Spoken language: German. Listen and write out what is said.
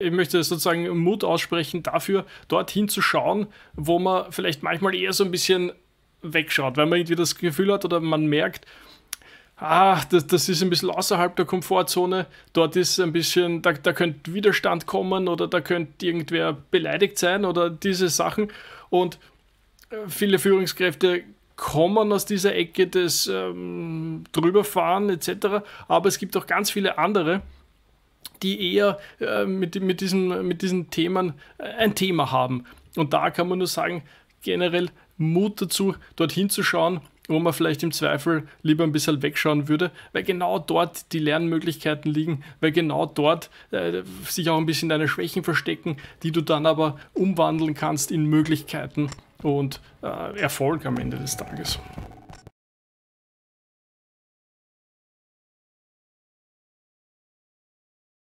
ich möchte sozusagen Mut aussprechen dafür, dorthin zu schauen, wo man vielleicht manchmal eher so ein bisschen wegschaut, weil man irgendwie das Gefühl hat oder man merkt, ah, das, das ist ein bisschen außerhalb der Komfortzone, dort ist ein bisschen, da, da könnte Widerstand kommen oder da könnte irgendwer beleidigt sein oder diese Sachen. Und äh, viele Führungskräfte kommen aus dieser Ecke des ähm, Drüberfahren etc. Aber es gibt auch ganz viele andere, die eher äh, mit, mit, diesem, mit diesen Themen äh, ein Thema haben. Und da kann man nur sagen, generell Mut dazu, dorthin zu schauen, wo man vielleicht im Zweifel lieber ein bisschen wegschauen würde, weil genau dort die Lernmöglichkeiten liegen, weil genau dort äh, sich auch ein bisschen deine Schwächen verstecken, die du dann aber umwandeln kannst in Möglichkeiten und äh, Erfolg am Ende des Tages.